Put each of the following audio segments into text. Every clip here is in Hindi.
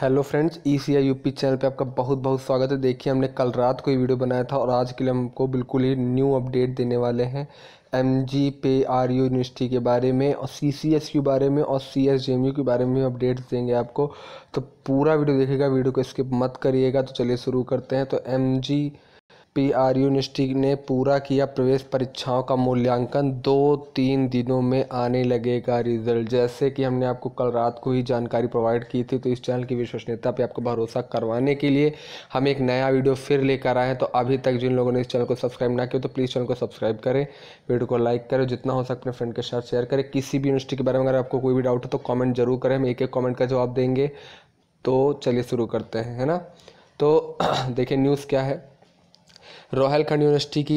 hello friends E C I U P channel पे आपका बहुत बहुत स्वागत है देखिए हमने कल रात को ये वीडियो बनाया था और आज के लिए हमको बिल्कुल ही न्यू अपडेट देने वाले हैं एम जी पे आर यू यूनिवर्सिटी के बारे में और सी सी एस यू बारे में और C S J M U के बारे में अपडेट्स देंगे आपको तो पूरा वीडियो देखेगा वीडियो को स्किप मत करिएगा तो चलिए शुरू करते हैं तो M G P R university ने पूरा किया प्रवेश परीक्षाओं का मूल्यांकन दो तीन दिनों में आने लगेगा रिजल्ट जैसे कि हमने आपको कल रात को ही जानकारी प्रोवाइड की थी तो इस चैनल की विश्वसनीयता पे आपको भरोसा करवाने के लिए हम एक नया वीडियो फिर लेकर आए हैं तो अभी तक जिन लोगों ने इस चैनल को सब्सक्राइब ना किया तो प्लीज़ चैनल को सब्सक्राइब करें वीडियो को लाइक करें जितना हो सके अपने फ्रेंड के साथ शेयर करें किसी भी यूनिवर्सिटी के बारे में अगर आपको कोई भी डाउट हो तो कॉमेंट जरूर करें हम एक एक कॉमेंट का जवाब देंगे तो चलिए शुरू करते हैं है ना तो देखिए न्यूज़ क्या है रोहलखंड यूनिवर्सिटी की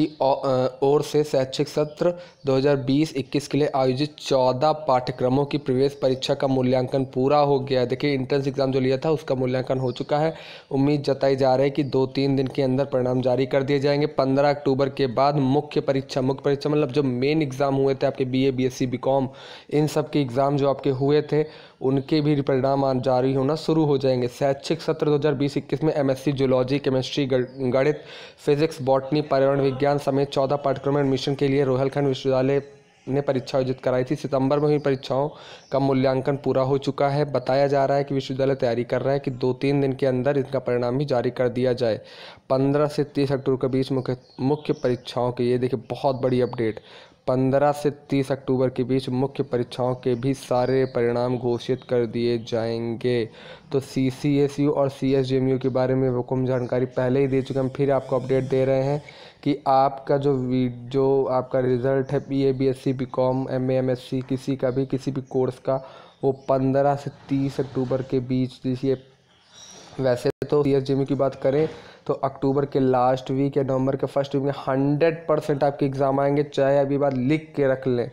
ओर से शैक्षिक सत्र 2020-21 के लिए आयोजित 14 पाठ्यक्रमों की प्रवेश परीक्षा का मूल्यांकन पूरा हो गया है देखिए इंट्रेंस एग्ज़ाम जो लिया था उसका मूल्यांकन हो चुका है उम्मीद जताई जा रही है कि दो तीन दिन के अंदर परिणाम जारी कर दिए जाएंगे पंद्रह अक्टूबर के बाद मुख्य परीक्षा मुख्य परीक्षा मतलब जो मेन एग्ज़ाम हुए थे आपके बी ए बी एस इन सब के एग्ज़ाम जो आपके हुए थे उनके भी परिणाम जारी होना शुरू हो जाएंगे शैक्षिक सत्र दो 21 में सी जूलॉजी केमिस्ट्री गणित फिजिक्स बॉटनी पर्यावरण विज्ञान समेत चौदह पाठ्यक्रम एडमिशन के लिए रोहलखंड विश्वविद्यालय ने परीक्षा आयोजित कराई थी सितंबर में हुई परीक्षाओं का मूल्यांकन पूरा हो चुका है बताया जा रहा है कि विश्वविद्यालय तैयारी कर रहा है कि दो तीन दिन के अंदर इनका परिणाम भी जारी कर दिया जाए पंद्रह से तीस अक्टूबर के बीच मुख्य मुख्य परीक्षाओं के ये देखिए बहुत बड़ी अपडेट पंद्रह से तीस अक्टूबर के बीच मुख्य परीक्षाओं के भी सारे परिणाम घोषित कर दिए जाएंगे तो सी सी एस यू और C S G M U के बारे में वो कुम जानकारी पहले ही दे चुके हैं फिर आपको अपडेट दे रहे हैं कि आपका जो वी जो आपका रिज़ल्ट है B A B S C B com M M S C किसी का भी किसी भी कोर्स का वो पंद्रह से तीस अक्टूबर के बीच जिसे वैसे तो सी में e की बात करें तो अक्टूबर के लास्ट वीक या नवंबर के फर्स्ट वीक में हंड्रेड परसेंट आपके एग्ज़ाम आएंगे चाहे अभी बात लिख के रख लें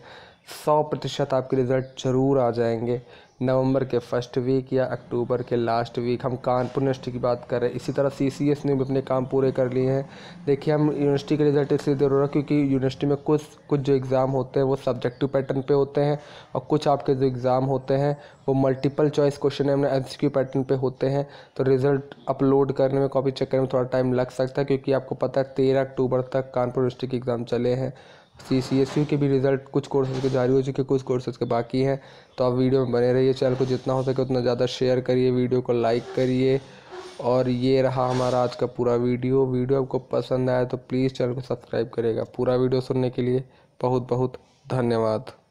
सौ प्रतिशत आपके रिज़ल्ट ज़रूर आ जाएंगे नवंबर के फर्स्ट वीक या अक्टूबर के लास्ट वीक हम कानपुर यूनिवर्सिटी की बात कर रहे हैं इसी तरह सीसीएस ने भी अपने काम पूरे कर लिए हैं देखिए हम यूनिवर्सिटी के रिज़ल्ट इसलिए ज़रूर है क्योंकि यूनिवर्सिटी में कुछ कुछ जो एग्ज़ाम होते हैं वो सब्जेक्टिव पैटर्न पे होते हैं और कुछ आपके जो एग्ज़ाम होते हैं वो मल्टीपल चॉइस क्वेश्चन है एम पैटर्न पर होते हैं तो रिज़ल्ट अपलोड करने में कॉपी चेक करने में थोड़ा टाइम लग सकता है क्योंकि आपको पता है तेरह अक्टूबर तक कानपुर यूनिवर्सिटी के एग्ज़ाम चले हैं सी सी एस यू के भी रिज़ल्ट कुछ कोर्सेज के जारी हो चुके हैं कुछ कोर्सेज के बाकी हैं तो आप वीडियो में बने रहिए चैनल को जितना हो सके उतना ज़्यादा शेयर करिए वीडियो को लाइक करिए और ये रहा हमारा आज का पूरा वीडियो वीडियो आपको पसंद आया तो प्लीज़ चैनल को सब्सक्राइब करिएगा पूरा वीडियो सुनने के लिए बहुत बहुत धन्यवाद